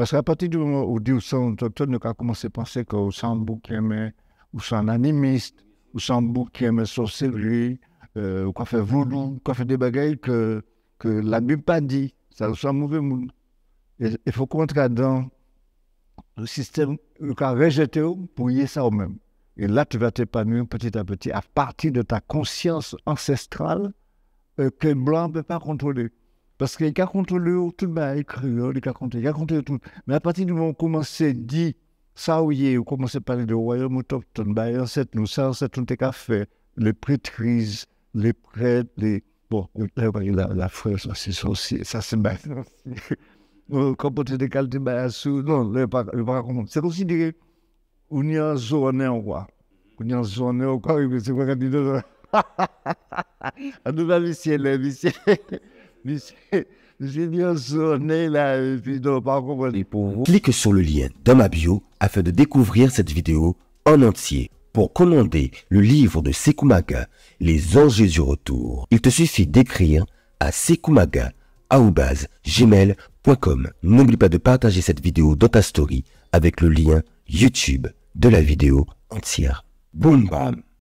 Parce qu'à partir du moment où on sont autochtone, on a commencé à penser qu'on sont bouquins, ou sont animistes, ou sont bouquins, sorcellerie, euh, ou qu'on fait quoi des bagailles que, que la Bible pas dit. Ça, un mauvais Il faut qu'on rentre dans le système, a rejeté pour y ça au même Et là, tu vas t'épanouir petit à petit à partir de ta conscience ancestrale euh, que blanc ne peut pas contrôler. Parce que les cas contrôlés, tout le monde est écrit, il cas a les contre contrôlés, tout. Mais à partir du moment où on commence à dire ça, oui, on commence à parler de royaume autochtone, bah, c'est nous, ça, c'est tout qu'à faire, les prêtrises, les prêtres, les. Bon, euh, la, la frère, ça, c'est sorcier, ça, c'est maintenant. Euh, quand on des qualités, bah, non, le pas C'est considéré, on y a un zoné en roi. On y a un zoné en roi, c'est quoi qu'on dit de. En tout cas, monsieur, le monsieur. Clique sur le lien dans ma bio afin de découvrir cette vidéo en entier. Pour commander le livre de Sekumaga, Les Anges du retour, il te suffit d'écrire à gmail.com N'oublie pas de partager cette vidéo dans ta story avec le lien YouTube de la vidéo entière. Boom bam